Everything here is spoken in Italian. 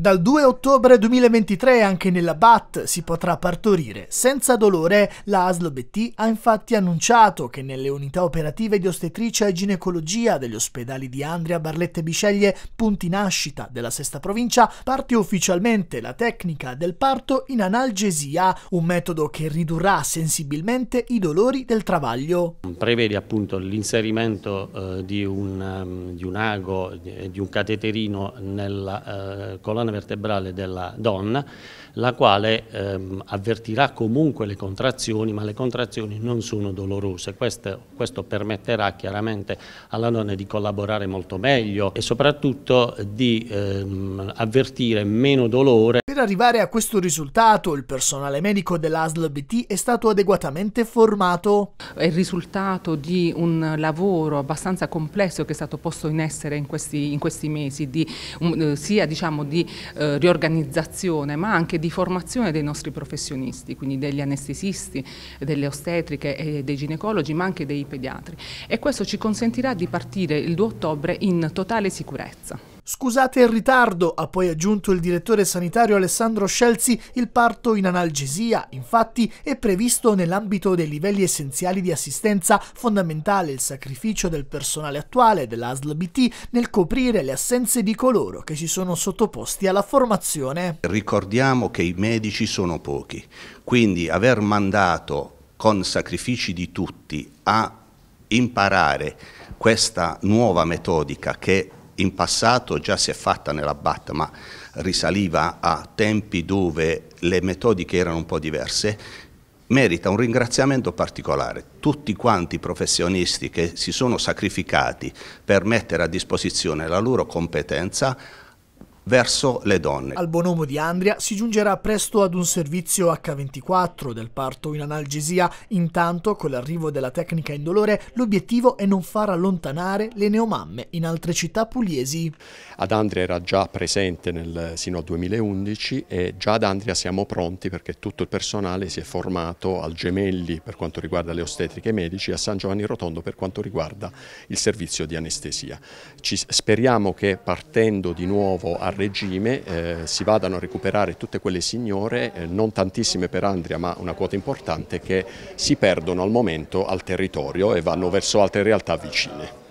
Dal 2 ottobre 2023 anche nella BAT si potrà partorire senza dolore. La ASL BT ha infatti annunciato che nelle unità operative di ostetricia e ginecologia degli ospedali di Andria, Barlette e Bisceglie, punti nascita della sesta provincia, parte ufficialmente la tecnica del parto in analgesia, un metodo che ridurrà sensibilmente i dolori del travaglio. Prevede appunto l'inserimento eh, di, um, di, un ago di, di un cateterino nella eh, colonna colonna vertebrale della donna, la quale ehm, avvertirà comunque le contrazioni, ma le contrazioni non sono dolorose. Questo, questo, permetterà chiaramente alla donna di collaborare molto meglio e soprattutto di ehm, avvertire meno dolore. Per arrivare a questo risultato, il personale medico dell'ASL BT è stato adeguatamente formato. È il risultato di un lavoro abbastanza complesso che è stato posto in essere in questi, in questi mesi, di, um, sia diciamo, di eh, riorganizzazione ma anche di formazione dei nostri professionisti, quindi degli anestesisti, delle ostetriche e dei ginecologi ma anche dei pediatri e questo ci consentirà di partire il 2 ottobre in totale sicurezza. Scusate il ritardo, ha poi aggiunto il direttore sanitario Alessandro Scelzi, il parto in analgesia, infatti, è previsto nell'ambito dei livelli essenziali di assistenza, fondamentale il sacrificio del personale attuale dell'ASL BT nel coprire le assenze di coloro che si sono sottoposti alla formazione. Ricordiamo che i medici sono pochi, quindi aver mandato con sacrifici di tutti a imparare questa nuova metodica che in passato già si è fatta nella BAT, ma risaliva a tempi dove le metodiche erano un po' diverse, merita un ringraziamento particolare. Tutti quanti i professionisti che si sono sacrificati per mettere a disposizione la loro competenza verso le donne. Al Bonomo di Andria si giungerà presto ad un servizio H24 del parto in analgesia. Intanto, con l'arrivo della tecnica indolore, l'obiettivo è non far allontanare le neomamme in altre città pugliesi. Ad Andria era già presente nel, sino al 2011 e già ad Andria siamo pronti perché tutto il personale si è formato al Gemelli per quanto riguarda le ostetriche medici e a San Giovanni Rotondo per quanto riguarda il servizio di anestesia. Ci, speriamo che partendo di nuovo a regime eh, si vadano a recuperare tutte quelle signore, eh, non tantissime per Andria ma una quota importante, che si perdono al momento al territorio e vanno verso altre realtà vicine.